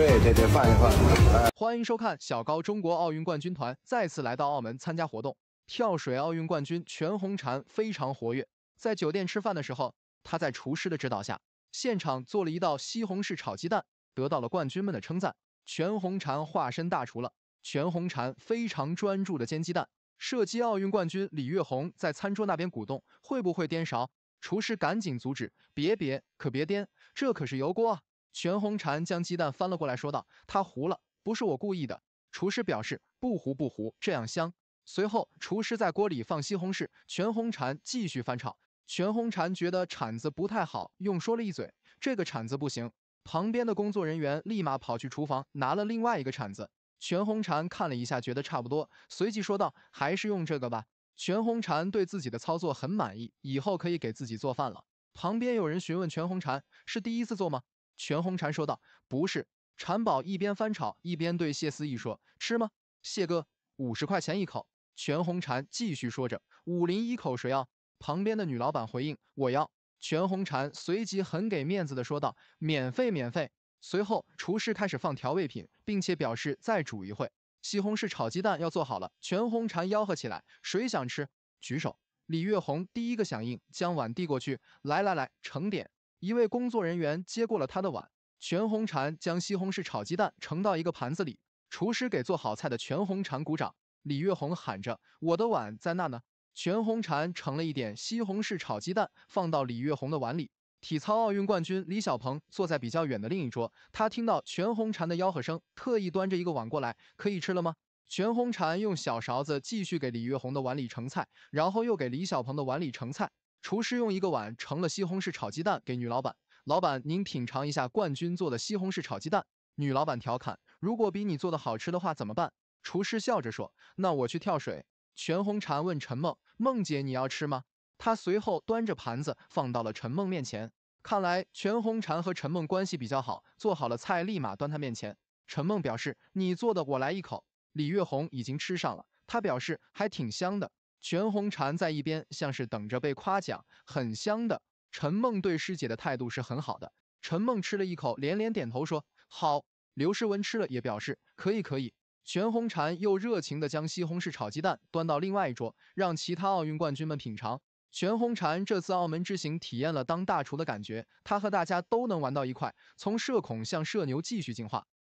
对对对，放一换。欢迎收看小高中国奥运冠军团再次来到澳门参加活动。跳水奥运冠军全红婵非常活跃，在酒店吃饭的时候，他在厨师的指导下，现场做了一道西红柿炒鸡蛋，得到了冠军们的称赞。全红婵化身大厨了。全红婵非常专注的煎鸡蛋。射击奥运冠军李月红在餐桌那边鼓动，会不会颠勺？厨师赶紧阻止，别别，可别颠，这可是油锅啊。全红婵将鸡蛋翻了过来，说道：“它糊了，不是我故意的。”厨师表示：“不糊不糊，这样香。”随后，厨师在锅里放西红柿，全红婵继续翻炒。全红婵觉得铲子不太好用，说了一嘴：“这个铲子不行。”旁边的工作人员立马跑去厨房拿了另外一个铲子。全红婵看了一下，觉得差不多，随即说道：“还是用这个吧。”全红婵对自己的操作很满意，以后可以给自己做饭了。旁边有人询问全红婵：“是第一次做吗？”全红婵说道：“不是。”婵宝一边翻炒，一边对谢思义说：“吃吗，谢哥？五十块钱一口。”全红婵继续说着：“五零一口谁要？”旁边的女老板回应：“我要。”全红婵随即很给面子的说道：“免费，免费。”随后，厨师开始放调味品，并且表示再煮一会。西红柿炒鸡蛋要做好了，全红婵吆喝起来：“谁想吃？举手！”李月红第一个响应，将碗递过去：“来来来，盛点。”一位工作人员接过了他的碗，全红婵将西红柿炒鸡蛋盛到一个盘子里，厨师给做好菜的全红婵鼓掌。李月红喊着：“我的碗在那呢。”全红婵盛了一点西红柿炒鸡蛋放到李月红的碗里。体操奥运冠军李小鹏坐在比较远的另一桌，他听到全红婵的吆喝声，特意端着一个碗过来：“可以吃了吗？”全红婵用小勺子继续给李月红的碗里盛菜，然后又给李小鹏的碗里盛菜。厨师用一个碗盛了西红柿炒鸡蛋给女老板，老板您品尝一下冠军做的西红柿炒鸡蛋。女老板调侃，如果比你做的好吃的话怎么办？厨师笑着说，那我去跳水。全红婵问陈梦，梦姐你要吃吗？他随后端着盘子放到了陈梦面前，看来全红婵和陈梦关系比较好，做好了菜立马端她面前。陈梦表示你做的我来一口。李月红已经吃上了，他表示还挺香的。全红婵在一边像是等着被夸奖，很香的。陈梦对师姐的态度是很好的。陈梦吃了一口，连连点头说好。刘诗雯吃了也表示可以可以。全红婵又热情地将西红柿炒鸡蛋端到另外一桌，让其他奥运冠军们品尝。全红婵这次澳门之行体验了当大厨的感觉，她和大家都能玩到一块，从社恐向社牛继续进化。